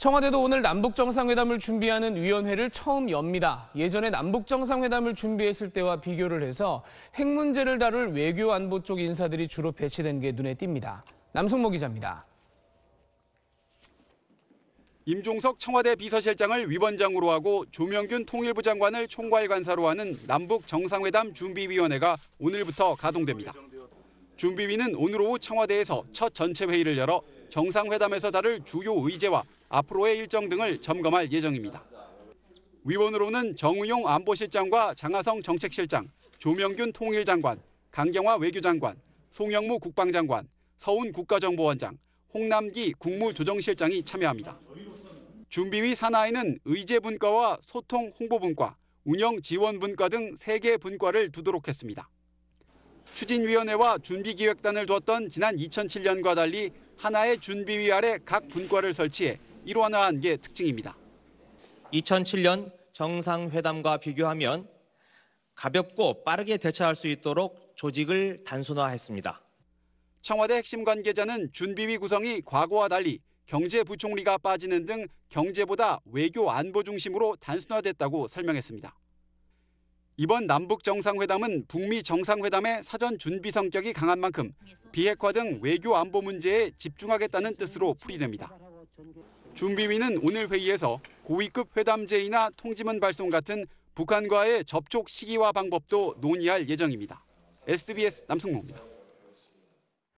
청와대도 오늘 남북정상회담을 준비하는 위원회를 처음 엽니다. 예전에 남북정상회담을 준비했을 때와 비교를 해서 핵 문제를 다룰 외교 안보 쪽 인사들이 주로 배치된 게 눈에 띕니다. 남승모 기자입니다. 임종석 청와대 비서실장을 위원장으로 하고 조명균 통일부 장관을 총괄관사로 하는 남북정상회담 준비위원회가 오늘부터 가동됩니다. 준비위는 오늘 오후 청와대에서 첫 전체 회의를 열어 정상회담에서 다룰 주요 의제와 앞으로의 일정 등을 점검할 예정입니다. 위원으로는 정우용 안보실장과 장하성 정책실장, 조명균 통일장관, 강경화 외교장관, 송영무 국방장관, 서훈 국가정보원장, 홍남기 국무조정실장이 참여합니다. 준비위 산하에는 의제분과와 소통 홍보분과, 운영 지원분과 등 3개 분과를 두도록 했습니다. 추진위원회와 준비기획단을 두었던 지난 2007년과 달리 하나의 준비위 아래 각 분과를 설치해 일원화한 게 특징입니다. 2007년 정상회담과 비교하면 가볍고 빠르게 대처할 수 있도록 조직을 단순화했습니다. 청와대 핵심 관계자는 준비위 구성이 과거와 달리 경제부총리가 빠지는 등 경제보다 외교 안보 중심으로 단순화됐다고 설명했습니다. 이번 남북 정상회담은 북미 정상회담의 사전 준비 성격이 강한 만큼 비핵화 등 외교 안보 문제에 집중하겠다는 뜻으로 풀이됩니다. 준비위는 오늘 회의에서 고위급 회담제이나 통지문 발송 같은 북한과의 접촉 시기와 방법도 논의할 예정입니다. SBS 남승모입니다.